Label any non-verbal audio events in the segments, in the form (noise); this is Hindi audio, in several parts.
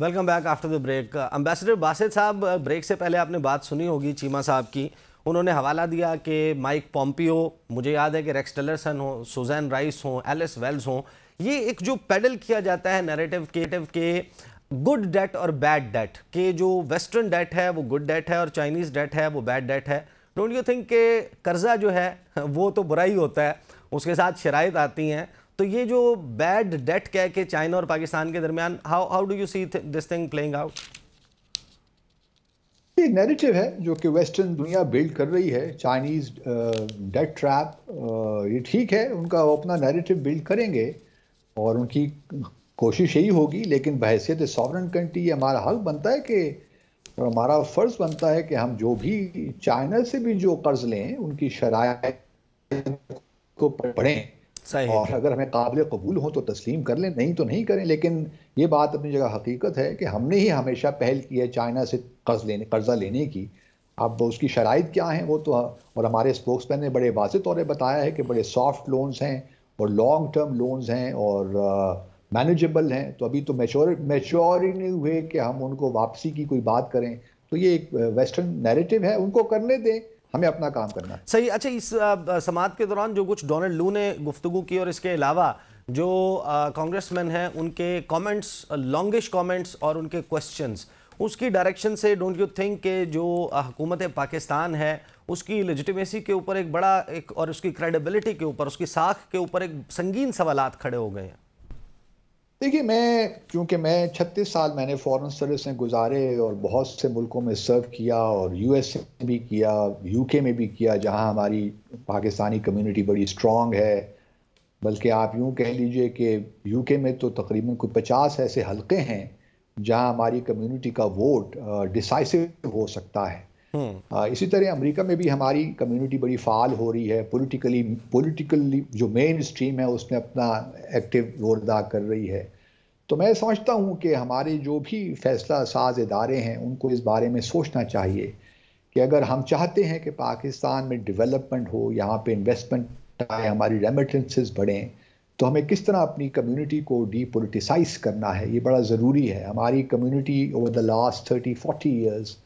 Welcome back after the break ambassador Basit साहब ब्रेक से पहले आपने बात सुनी होगी चीमा साहब की उन्होंने हवाला दिया कि माइक पॉम्पियो मुझे याद है कि रेक्स टेलरसन हो सुजैन राइस हो एलिस वेल्स हो ये एक जो पेडल किया जाता है नरेटिव केटिव के गुड डेट और बैड डेट के जो वेस्टर्न डेट है वो गुड डेट है और चाइनीज़ डेट है वो बैड डेट है डोंट यू थिंक के कर्ज़ा जो है वो तो बुरा ही होता है उसके साथ शराइत आती हैं तो ये जो बैड डेट कह के चाइना और पाकिस्तान के दरमियान how how do you see this thing playing out ये नैरेटिव है जो कि वेस्टर्न दुनिया बिल्ड कर रही है चाइनीज डेट ट्रैप ये ठीक है उनका अपना नैरेटिव बिल्ड करेंगे और उनकी कोशिश यही होगी लेकिन बहसीत सॉवरन कंट्री ये हमारा हक बनता है कि हमारा फ़र्ज़ बनता है कि हम जो भी चाइना से भी जो कर्ज लें उनकी शराय को पढ़ें और अगर हमें काबिल कबूल हो तो तस्लीम कर लें नहीं तो नहीं करें लेकिन ये बात अपनी जगह हकीकत है कि हमने ही हमेशा पहल की है चाइना से कर्ज लेने कर्जा लेने की अब उसकी शराइ क्या हैं वो तो और हमारे स्पोक्स मैन ने बड़े वाजे तौर पर बताया है कि बड़े सॉफ्ट लोन्स हैं और लॉन्ग टर्म लोन्स हैं और मैनेजेबल हैं तो अभी तो मेचोर मेच्योर ही नहीं हुए कि हम उनको वापसी की कोई बात करें तो ये एक वेस्टर्न नैरेटिव है उनको करने दें हमें अपना काम करना सही अच्छा इस समात के दौरान जो कुछ डोनाल्ड लू ने गुफ्तु की और इसके अलावा जो कांग्रेसमैन हैं उनके कॉमेंट्स लॉन्गेस्ट कॉमेंट्स और उनके क्वेश्चन उसकी डायरेक्शन से डोंट यू थिंक के जो हुकूमत पाकिस्तान है उसकी लेजिटिमेसी के ऊपर एक बड़ा एक और उसकी क्रेडिबिलिटी के ऊपर उसकी साख के ऊपर एक संगीन सवाल खड़े हो गए हैं देखिए मैं क्योंकि मैं 36 साल मैंने फॉरेन सर्विस में गुजारे और बहुत से मुल्कों में सर्व किया और यूएस में भी किया यूके में भी किया जहां हमारी पाकिस्तानी कम्युनिटी बड़ी स्ट्रांग है बल्कि आप यूं कह लीजिए कि यूके में तो तकरीबन कोई पचास ऐसे हलके हैं जहां हमारी कम्युनिटी का वोट डिसाइसिव हो सकता है हम्म। हाँ, इसी तरह अमेरिका में भी हमारी कम्युनिटी बड़ी फाल हो रही है पॉलिटिकली पॉलिटिकली जो मेन स्ट्रीम है उसमें अपना एक्टिव रोल अदा कर रही है तो मैं समझता हूँ कि हमारे जो भी फैसला साज इदारे हैं उनको इस बारे में सोचना चाहिए कि अगर हम चाहते हैं कि पाकिस्तान में डेवलपमेंट हो यहाँ पे इन्वेस्टमेंट आए हमारी रेमिटेंसेस बढ़ें तो हमें किस तरह अपनी कम्युनिटी को डीपोलिटिसाइज करना है ये बड़ा ज़रूरी है हमारी community over the last thirty forty years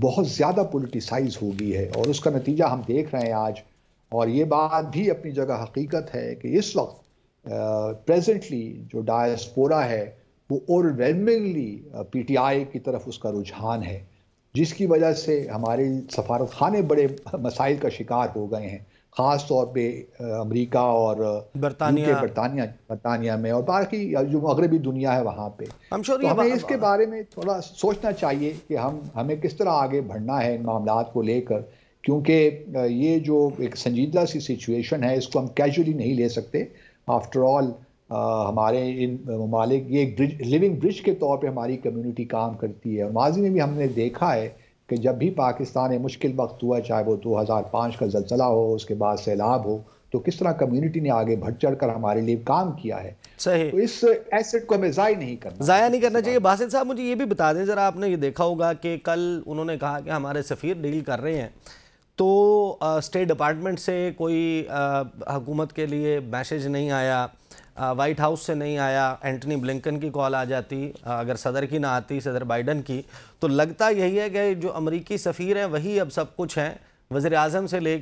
बहुत ज़्यादा पोलिटिसाइज हो गई है और उसका नतीजा हम देख रहे हैं आज और ये बात भी अपनी जगह हकीकत है कि इस वक्त प्रेजेंटली जो डायस्पोरा है वो ओवरवेलमिंगली पी टी आई की तरफ उसका रुझान है जिसकी वजह से हमारे सफारत खाने बड़े मसाइल का शिकार हो गए हैं ख़ास तौर पे अमेरिका और बरतानिया बरतानिया बरतानिया में और बाकी जो मगरबी दुनिया है वहाँ पे तो हमें बार, इसके बारे में थोड़ा सोचना चाहिए कि हम हमें किस तरह आगे बढ़ना है इन मामला को लेकर क्योंकि ये जो एक संजीदा सी सिचुएशन है इसको हम कैजुअली नहीं ले सकते आफ्टर ऑल हमारे इन ममालिक ये एक ब्रिज लिविंग ब्रिज के तौर पर हमारी कम्यूनिटी काम करती है और माजी में भी हमने देखा है कि जब भी पाकिस्तान मुश्किल वक्त हुआ चाहे वो 2005 का जलसला हो उसके बाद सैलाब हो तो किस तरह कम्युनिटी ने आगे बढ़ चढ़ कर हमारे लिए काम किया है सही तो इस एसेट को हमें ज़ाय नहीं करना ज़ाया नहीं करना चाहिए बासित साहब मुझे ये भी बता दें ज़रा आपने ये देखा होगा कि कल उन्होंने कहा कि हमारे सफ़ीर डील कर रहे हैं तो स्टेट डिपार्टमेंट से कोई हकूमत के लिए मैसेज नहीं आया वाइट हाउस से नहीं आया एंटनी ब्लिंकन की कॉल आ जाती अगर सदर की ना आती सदर बाइडन की तो लगता यही है कि जो अमरीकी सफ़ीर हैं वही अब सब कुछ हैं वज़र अजम से ले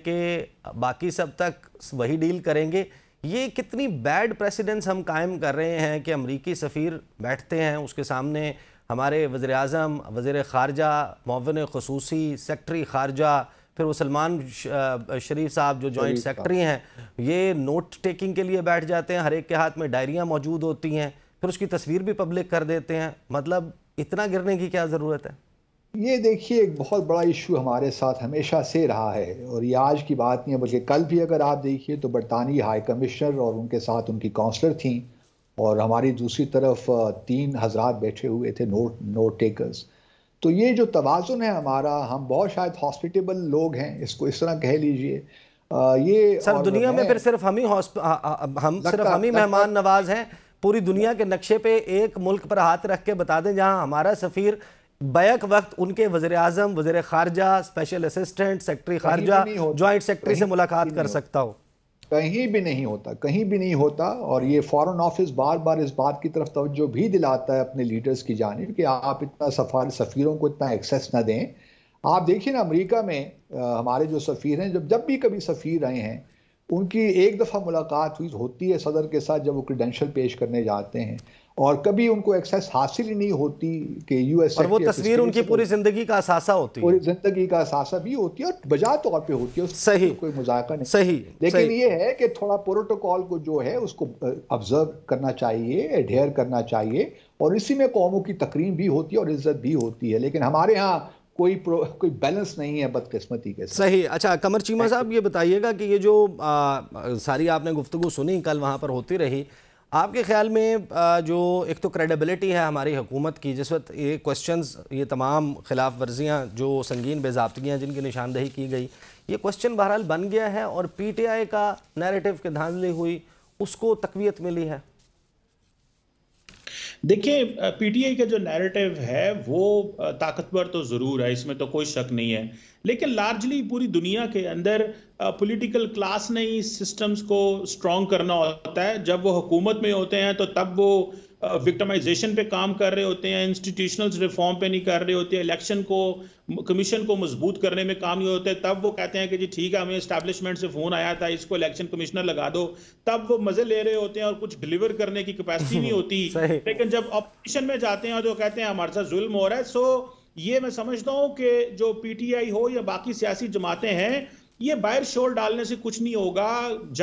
बाकी सब तक वही डील करेंगे ये कितनी बैड प्रेसिडेंस हम कायम कर रहे हैं कि अमरीकी सफ़ीर बैठते हैं उसके सामने हमारे वज़र अजम वज़र ख़ारजा मौन खसूसी सेक्रटरी ख़ारजा फिर वो सलमान शरीफ साहब जो जॉइंट सेक्रेटरी हैं ये नोट टेकिंग के लिए बैठ जाते हैं हर एक के हाथ में डायरियाँ मौजूद होती हैं फिर उसकी तस्वीर भी पब्लिक कर देते हैं मतलब इतना गिरने की क्या ज़रूरत है ये देखिए एक बहुत बड़ा इशू हमारे साथ हमेशा से रहा है और ये आज की बात नहीं है बल्कि कल भी अगर आप देखिए तो बरतानी हाई कमिश्नर और उनके साथ उनकी काउंसलर थी और हमारी दूसरी तरफ तीन हजरात बैठे हुए थे नोट नोट टेकर्स तो ये जो तोज़ुन है हमारा हम बहुत शायद हॉस्पिटेबल लोग हैं इसको इस तरह कह लीजिए ये सर दुनिया में फिर सिर्फ हम ही हम सिर्फ हम ही मेहमान नवाज हैं पूरी दुनिया के नक्शे पे एक मुल्क पर हाथ रख के बता दें जहाँ हमारा सफ़ीर बैक वक्त उनके वजर अजम वजे खारजा स्पेशल असिस्टेंट सेक्रेटरी खारजा ज्वाइंट सेक्रेटरी से मुलाकात कर सकता हो कहीं भी नहीं होता कहीं भी नहीं होता और ये फॉरेन ऑफिस बार बार इस बात की तरफ तवज्जो भी दिलाता है अपने लीडर्स की जानब कि आप इतना सफार सफ़ीरों को इतना एक्सेस ना दें आप देखिए ना अमेरिका में आ, हमारे जो सफ़ीर हैं जब जब भी कभी सफ़ीर रहे हैं उनकी एक दफ़ा मुलाकात हुई होती है सदर के साथ जब वो क्रीडेंशल पेश करने जाते हैं और कभी उनको एक्सेस हासिल ही नहीं होती कि यूएस और वो तस्वीर उनकी पूरी जिंदगी का असासा होती है पूरी जिंदगी का असासा भी होती है और बजा तौर पे होती है उस सही कोई मजाक नहीं सही लेकिन सही। ये है कि थोड़ा प्रोटोकॉल को जो है उसको ऑब्जर्व करना चाहिए एडेयर करना चाहिए और इसी में कौमों की तकरीम भी होती है और इज्जत भी होती है लेकिन हमारे यहाँ कोई प्रो, कोई बैलेंस नहीं है बदकिस्मती के साथ। सही अच्छा कमर चीमा साहब ये बताइएगा कि ये जो आ, सारी आपने गुफ्तु सुनी कल वहाँ पर होती रही आपके ख्याल में जो एक तो क्रेडिबिलिटी है हमारी हुकूमत की जिस वक्त ये क्वेश्चंस ये तमाम खिलाफ वर्जियाँ जो संगीन बेजाबतियाँ जिनकी निशानदेही की गई ये क्वेश्चन बहरहाल बन गया है और पीटीआई का नैरेटिव के धांधली हुई उसको तकवीत मिली है देखिए पीटीआई का जो नैरेटिव है वो ताकतवर तो ज़रूर है इसमें तो कोई शक नहीं है लेकिन लार्जली पूरी दुनिया के अंदर पॉलिटिकल क्लास ने ही सिस्टम्स को स्ट्रॉन्ग करना होता है जब वो हुकूमत में होते हैं तो तब वो विक्टमाइजेशन पे काम कर रहे होते हैं इंस्टीट्यूशनल रिफॉर्म पे नहीं कर रहे होते इलेक्शन को कमीशन को मजबूत करने में काम नहीं होते तब वो कहते हैं कि जी ठीक है हमें इस्टेब्लिशमेंट से फ़ोन आया था इसको इलेक्शन कमिश्नर लगा दो तब वो मज़े ले रहे होते हैं और कुछ डिलीवर करने की कैपेसिटी नहीं होती (laughs) लेकिन जब अपोजिशन में जाते हैं तो कहते हैं हमारे साथ जुल्म हो रहा है सो ये मैं समझता हूँ कि जो पीटीआई हो या बाकी सियासी जमातें हैं ये बाहर शोर डालने से कुछ नहीं होगा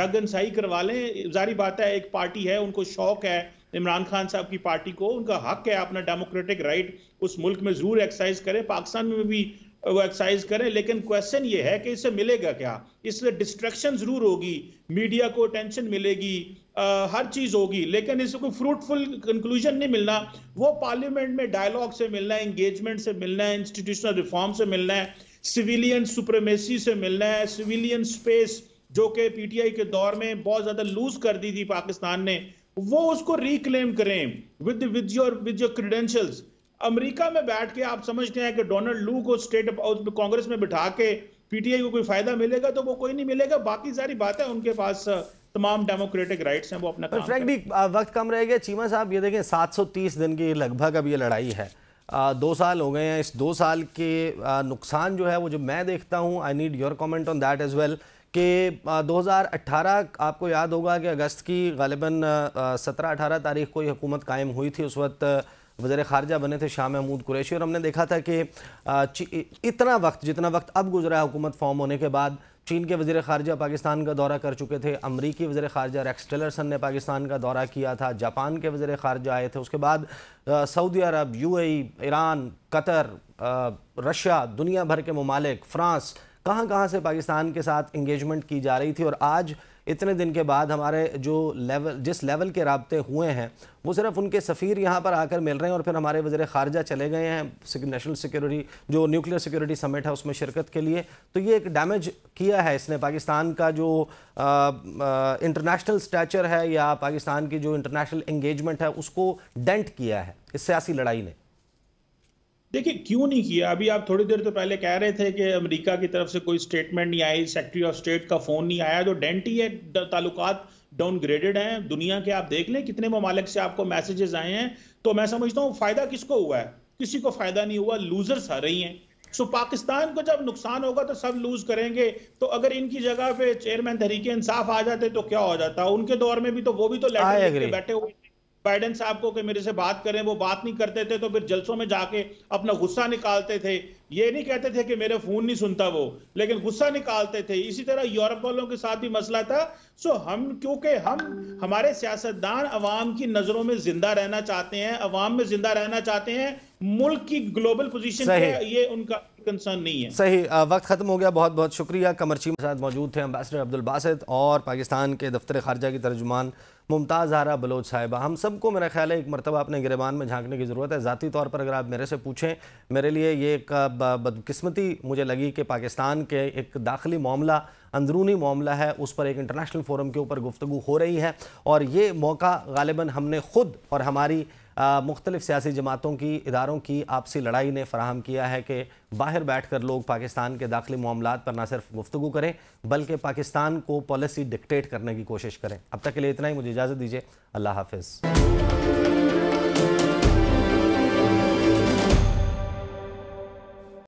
जग अंसाई करवा लें जारी बात है एक पार्टी है उनको शौक है इमरान खान साहब की पार्टी को उनका हक है अपना डेमोक्रेटिक राइट उस मुल्क में ज़रूर एक्सरसाइज करें पाकिस्तान में भी वो एक्सरसाइज करें लेकिन क्वेश्चन ये है कि इससे मिलेगा क्या इससे डिस्ट्रैक्शन ज़रूर होगी मीडिया को अटेंशन मिलेगी आ, हर चीज़ होगी लेकिन इससे कोई फ्रूटफुल कंक्लूजन नहीं मिलना वो पार्लियामेंट में डायलॉग से मिलना है इंगेजमेंट से मिलना है इंस्टीट्यूशनल रिफॉर्म से मिलना है सिविलियन सुप्रेमेसी से मिलना है सिविलियन स्पेस जो कि पीटीआई के दौर में बहुत ज़्यादा लूज कर दी थी पाकिस्तान ने वो उसको रिक्लेम करें with with your with your credentials America में बैठ के आप समझते हैं कि डोनाल्ड लू को स्टेट कांग्रेस में बिठा के पीटीआई को कोई फायदा मिलेगा तो वो कोई नहीं मिलेगा बाकी सारी बातें उनके पास तमाम डेमोक्रेटिक राइट्स हैं वो अपना काम भी वक्त कम रह गया चीमा साहब ये देखें 730 दिन की लगभग अब ये लड़ाई है आ, दो साल हो गए हैं इस दो साल के आ, नुकसान जो है वो जो मैं देखता हूँ I need your comment on that as well कि 2018 आपको याद होगा कि अगस्त की गालिबा सत्रह अठारह तारीख को ये हुकूमत कायम हुई थी उस वक्त वज़र ख़ारजा बने थे शाह महमूद कुरैशी और हमने देखा था कि इतना वक्त जितना वक्त अब गुजरा है हुकूमत फॉर्म होने के बाद चीन के वज़ी ख़ारजा पाकिस्तान का दौरा कर चुके थे अमरीकी वज़ी ख़ारजा रैक्स टेलरसन ने पाकिस्तान का दौरा किया था जापान के वज़ी ख़ारजा आए थे उसके बाद सऊदी अरब यू ईरान कतर रशिया दुनिया भर के ममालिक फ्रांस कहाँ कहाँ से पाकिस्तान के साथ इंगेजमेंट की जा रही थी और आज इतने दिन के बाद हमारे जो लेवल जिस लेवल के रबते हुए हैं वो सिर्फ उनके सफ़ीर यहाँ पर आकर मिल रहे हैं और फिर हमारे वज़र ख़ारजा चले गए हैं नेशनल सिक्योरिटी जो न्यूक्लियर सिक्योरिटी समिट है उसमें शिरकत के लिए तो ये एक डैमेज किया है इसने पाकिस्तान का जो इंटरनेशनल स्टैचर है या पाकिस्तान की जो इंटरनेशनल इंगेजमेंट है उसको डेंट किया है इस सियासी लड़ाई ने देखिए क्यों नहीं किया अभी आप थोड़ी देर तो पहले कह रहे थे कि अमेरिका की तरफ से कोई स्टेटमेंट नहीं आई सेक्रेटरी ऑफ स्टेट का फोन नहीं आया जो डेंट ही है ताल्लुकात डाउनग्रेडेड हैं दुनिया के आप देख लें कितने ममालिक से आपको मैसेजेस आए हैं तो मैं समझता हूँ फायदा किसको हुआ है किसी को फायदा नहीं हुआ लूजर्स आ रही हैं सो पाकिस्तान को जब नुकसान होगा तो सब लूज करेंगे तो अगर इनकी जगह पे चेयरमैन तरीके इंसाफ आ जाते तो क्या हो जाता उनके दौर में भी तो वो भी तो बैठे हुए थे बाइडेन साहब को कि मेरे से बात करें वो बात नहीं करते थे तो फिर जलसों में जाके अपना गुस्सा निकालते थे ये नहीं कहते थे कि मेरे फोन नहीं सुनता वो लेकिन गुस्सा निकालते थे इसी तरह यूरोप वालों के साथ भी मसला था सो हम क्योंकि हम हमारे सियासतदान अवाम की नज़रों में जिंदा रहना चाहते हैं अवाम में जिंदा रहना चाहते हैं मुल्क की ग्लोबल पोजीशन ये उनका कंसर्न नहीं है सही वक्त ख़त्म हो गया बहुत बहुत शुक्रिया कमरची के साथ मौजूद थे अम्बेसडर अब्दुल बासित और पाकिस्तान के दफ्तर खारजा की तर्जुमान मुमताज़ हारा बलोच साहिबा हम सबको मेरा ख्याल है एक मरतबा अपने गिरबान में झांकने की ज़रूरत है ज़ाती तौर पर अगर आप मेरे से पूछें मेरे लिए ये एक बदकस्मती मुझे लगी कि पाकिस्तान के एक दाखिली मामला अंदरूनी मामला है उस पर एक इंटरनेशनल फोरम के ऊपर गुफ्तु हो रही है और ये मौका गालिबा हमने ख़ुद और हमारी मुख्तलिफ सियासी जमातों की इदारों की आपसी लड़ाई ने फराहम किया है कि बाहर बैठ कर लोग पाकिस्तान के दाखिली मामला पर ना सिर्फ गुफ्तु करें बल्कि पाकिस्तान को पॉलिसी डिक्टेट करने की कोशिश करें अब तक के लिए इतना ही मुझे इजाज़त दीजिए अल्लाह हाफिज़